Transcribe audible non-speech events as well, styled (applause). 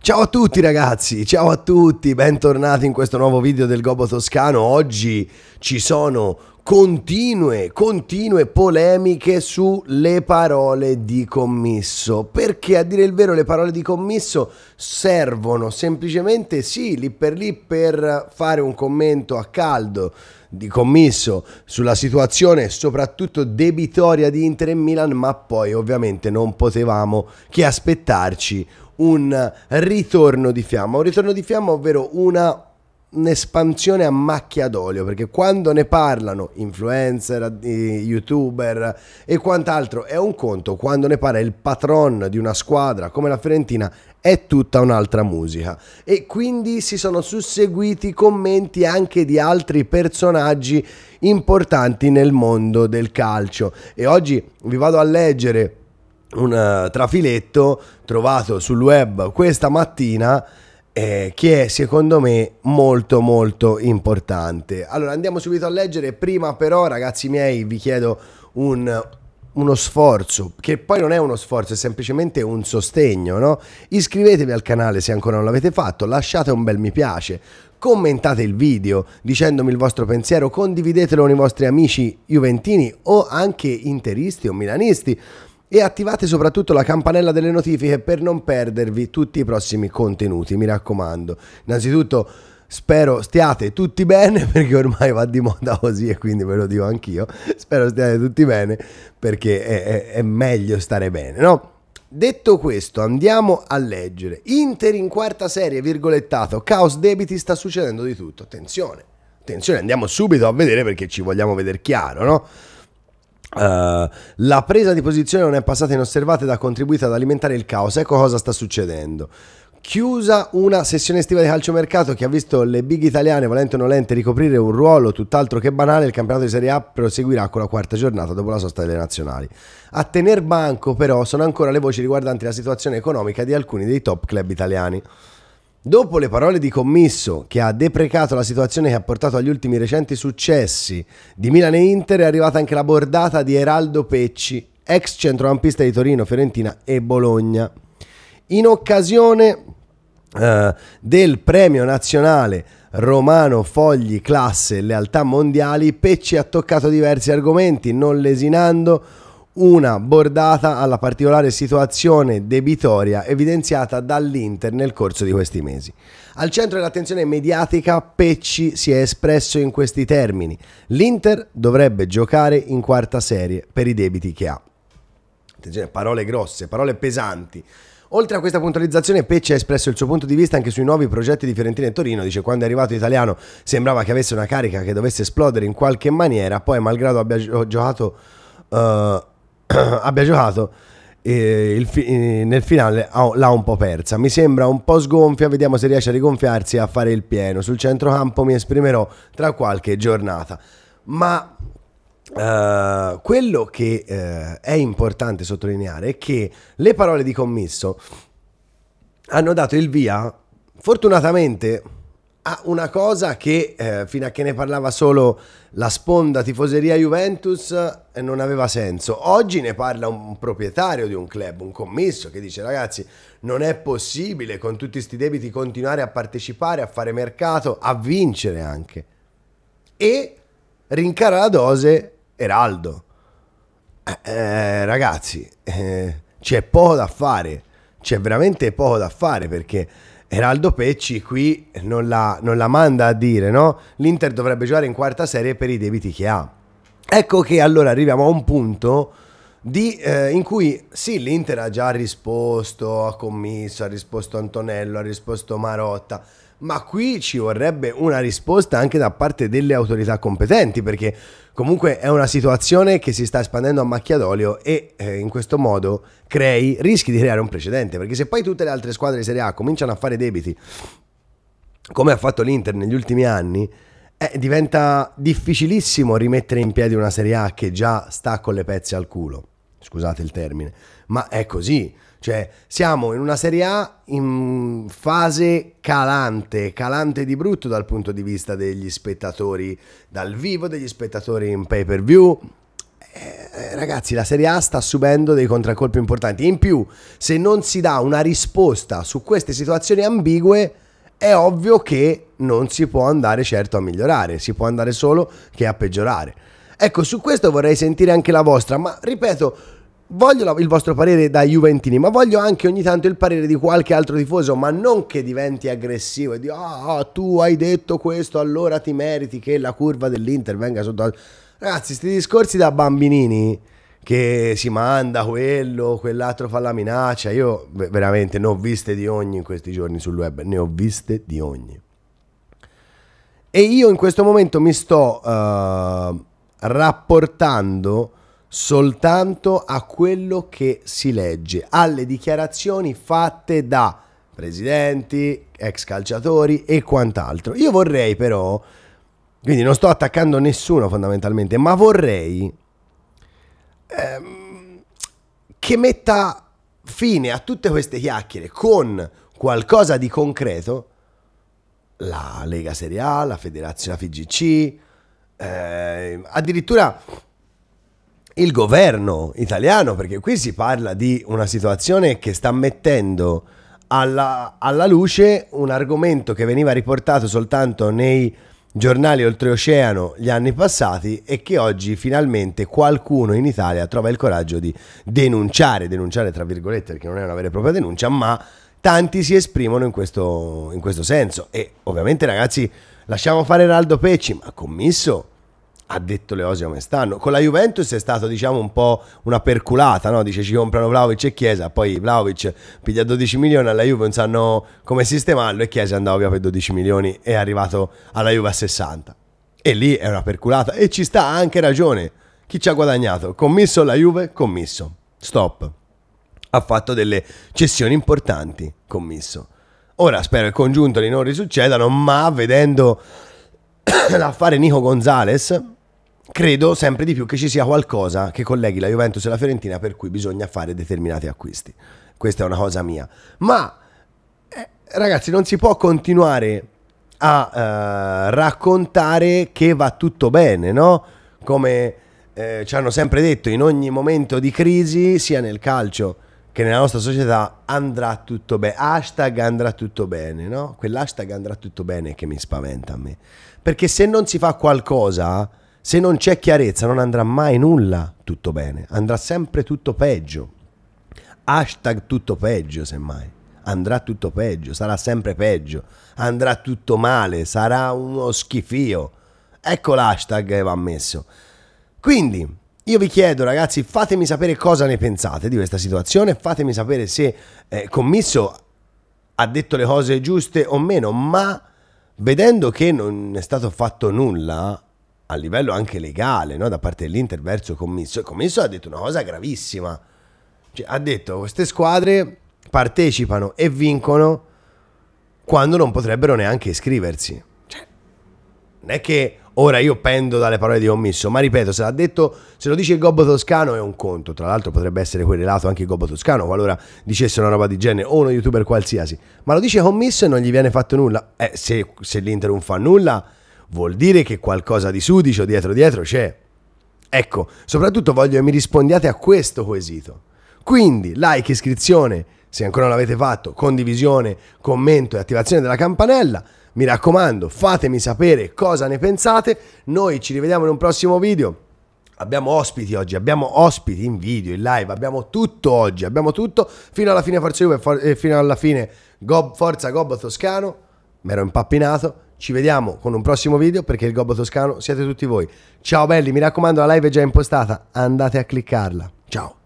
Ciao a tutti ragazzi, ciao a tutti, bentornati in questo nuovo video del Gobbo Toscano. Oggi ci sono continue, continue polemiche sulle parole di commisso, perché a dire il vero le parole di commisso servono semplicemente sì, lì per lì per fare un commento a caldo di commisso sulla situazione soprattutto debitoria di Inter e Milan, ma poi ovviamente non potevamo che aspettarci un ritorno di fiamma. Un ritorno di fiamma, ovvero una un'espansione a macchia d'olio perché quando ne parlano influencer, youtuber e quant'altro è un conto, quando ne parla il patron di una squadra come la Fiorentina è tutta un'altra musica e quindi si sono susseguiti commenti anche di altri personaggi importanti nel mondo del calcio e oggi vi vado a leggere un eh, trafiletto trovato sul web questa mattina eh, che è secondo me molto molto importante. Allora andiamo subito a leggere, prima però ragazzi miei vi chiedo un, uno sforzo, che poi non è uno sforzo, è semplicemente un sostegno, no? Iscrivetevi al canale se ancora non l'avete fatto, lasciate un bel mi piace, commentate il video dicendomi il vostro pensiero, condividetelo con i vostri amici juventini o anche interisti o milanisti e attivate soprattutto la campanella delle notifiche per non perdervi tutti i prossimi contenuti, mi raccomando. Innanzitutto spero stiate tutti bene (laughs) perché ormai va di moda così e quindi ve lo dico anch'io, spero stiate tutti bene perché è, è, è meglio stare bene, no? Detto questo, andiamo a leggere. Inter in quarta serie, virgolettato, caos debiti, sta succedendo di tutto. Attenzione, attenzione, andiamo subito a vedere perché ci vogliamo vedere chiaro, no? Uh, la presa di posizione non è passata inosservata ed ha contribuito ad alimentare il caos. Ecco cosa sta succedendo. Chiusa una sessione estiva di calciomercato che ha visto le big italiane, volente o nolente, ricoprire un ruolo tutt'altro che banale, il campionato di Serie A proseguirà con la quarta giornata dopo la sosta delle nazionali. A tener banco però sono ancora le voci riguardanti la situazione economica di alcuni dei top club italiani. Dopo le parole di Commisso, che ha deprecato la situazione che ha portato agli ultimi recenti successi di Milan e Inter, è arrivata anche la bordata di Eraldo Pecci, ex centrocampista di Torino, Fiorentina e Bologna. In occasione eh, del premio nazionale Romano Fogli Classe Lealtà Mondiali, Pecci ha toccato diversi argomenti, non lesinando una bordata alla particolare situazione debitoria evidenziata dall'Inter nel corso di questi mesi. Al centro dell'attenzione mediatica Pecci si è espresso in questi termini. L'Inter dovrebbe giocare in quarta serie per i debiti che ha. Attenzione, parole grosse, parole pesanti. Oltre a questa puntualizzazione, Pecci ha espresso il suo punto di vista anche sui nuovi progetti di Fiorentina e Torino. Dice: Quando è arrivato italiano sembrava che avesse una carica che dovesse esplodere in qualche maniera, poi, malgrado abbia giocato. Uh, (clears throat) abbia giocato eh, fi- nel finale l'ha un po' persa. Mi sembra un po' sgonfia, vediamo se riesce a rigonfiarsi e a fare il pieno. Sul centrocampo mi esprimerò tra qualche giornata. Ma eh, quello che eh, è importante sottolineare è che le parole di commisso hanno dato il via, fortunatamente a ah, una cosa che eh, fino a che ne parlava solo la sponda tifoseria Juventus eh, non aveva senso. Oggi ne parla un proprietario di un club, un commisso che dice ragazzi non è possibile con tutti questi debiti continuare a partecipare, a fare mercato, a vincere anche. E rincara la dose Eraldo. Eh, eh ragazzi, eh, c'è poco da fare, c'è veramente poco da fare perché Eraldo Pecci qui non la, non la manda a dire, no? L'Inter dovrebbe giocare in quarta serie per i debiti che ha. Ecco che allora arriviamo a un punto di, eh, in cui sì, l'Inter ha già risposto ha Commisso, ha risposto Antonello, ha risposto Marotta, ma qui ci vorrebbe una risposta anche da parte delle autorità competenti, perché comunque è una situazione che si sta espandendo a macchia d'olio e eh, in questo modo crei, rischi di creare un precedente, perché se poi tutte le altre squadre di Serie A cominciano a fare debiti, come ha fatto l'Inter negli ultimi anni, eh, diventa difficilissimo rimettere in piedi una Serie A che già sta con le pezze al culo, scusate il termine, ma è così cioè, siamo in una Serie A in fase calante, calante di brutto dal punto di vista degli spettatori dal vivo, degli spettatori in pay per view. Eh, ragazzi, la Serie A sta subendo dei contraccolpi importanti. In più, se non si dà una risposta su queste situazioni ambigue, è ovvio che non si può andare certo a migliorare, si può andare solo che a peggiorare. Ecco, su questo vorrei sentire anche la vostra, ma ripeto, voglio il vostro parere da Juventini, ma voglio anche ogni tanto il parere di qualche altro tifoso, ma non che diventi aggressivo e di ah, oh, tu hai detto questo, allora ti meriti che la curva dell'Inter venga sotto. Ragazzi, questi discorsi da bambinini che si manda quello, quell'altro fa la minaccia, io veramente ne ho viste di ogni in questi giorni sul web, ne ho viste di ogni. E io in questo momento mi sto uh, rapportando soltanto a quello che si legge, alle dichiarazioni fatte da presidenti, ex calciatori e quant'altro. Io vorrei però, quindi non sto attaccando nessuno fondamentalmente, ma vorrei ehm, che metta fine a tutte queste chiacchiere con qualcosa di concreto la Lega Serie A, la Federazione FGC, eh, addirittura il governo italiano, perché qui si parla di una situazione che sta mettendo alla, alla luce un argomento che veniva riportato soltanto nei giornali oltreoceano gli anni passati e che oggi finalmente qualcuno in Italia trova il coraggio di denunciare, denunciare tra virgolette perché non è una vera e propria denuncia, ma tanti si esprimono in questo, in questo senso. E ovviamente ragazzi lasciamo fare Raldo Pecci, ma commisso ha detto le cose come stanno. Con la Juventus è stata, diciamo, un po' una perculata, no? Dice ci comprano Vlaovic e Chiesa, poi Vlaovic piglia 12 milioni alla Juve, non sanno come sistemarlo e Chiesa andava via per 12 milioni e è arrivato alla Juve a 60. E lì è una perculata e ci sta anche ragione. Chi ci ha guadagnato? Commisso la Juve? Commisso. Stop. Ha fatto delle cessioni importanti, commisso. Ora spero che congiuntoli non risuccedano, ma vedendo (coughs) l'affare Nico Gonzales, credo sempre di più che ci sia qualcosa che colleghi la Juventus e la Fiorentina per cui bisogna fare determinati acquisti. Questa è una cosa mia. Ma eh, ragazzi, non si può continuare a eh, raccontare che va tutto bene, no? Come eh, ci hanno sempre detto, in ogni momento di crisi, sia nel calcio che nella nostra società, andrà tutto bene. Hashtag andrà tutto bene, no? Quell'hashtag andrà tutto bene che mi spaventa a me. Perché se non si fa qualcosa se non c'è chiarezza non andrà mai nulla tutto bene, andrà sempre tutto peggio. Hashtag tutto peggio semmai. Andrà tutto peggio, sarà sempre peggio, andrà tutto male, sarà uno schifio. Ecco l'hashtag che va messo. Quindi, io vi chiedo ragazzi, fatemi sapere cosa ne pensate di questa situazione, fatemi sapere se eh, Commisso ha detto le cose giuste o meno, ma vedendo che non è stato fatto nulla, a livello anche legale no? da parte dell'Inter verso Commisso. E Commisso ha detto una cosa gravissima. Cioè, ha detto queste squadre partecipano e vincono quando non potrebbero neanche iscriversi. Cioè, non è che ora io pendo dalle parole di Commisso, ma ripeto, se l'ha detto, se lo dice il Gobbo Toscano è un conto. Tra l'altro potrebbe essere querelato anche il Gobbo Toscano qualora dicesse una roba di genere o uno youtuber qualsiasi. Ma lo dice Commisso e non gli viene fatto nulla. Eh, se, se l'Inter non fa nulla vuol dire che qualcosa di sudicio dietro dietro c'è. Ecco, soprattutto voglio che mi rispondiate a questo quesito. Quindi, like, iscrizione, se ancora non l'avete fatto, condivisione, commento e attivazione della campanella. Mi raccomando, fatemi sapere cosa ne pensate. Noi ci rivediamo in un prossimo video. Abbiamo ospiti oggi, abbiamo ospiti in video, in live, abbiamo tutto oggi, abbiamo tutto fino alla fine Forza Juve, for- eh, fino alla fine Gob, Forza Gobbo Toscano, mi ero impappinato, ci vediamo con un prossimo video perché il Gobbo Toscano siete tutti voi. Ciao belli, mi raccomando la live è già impostata, andate a cliccarla. Ciao.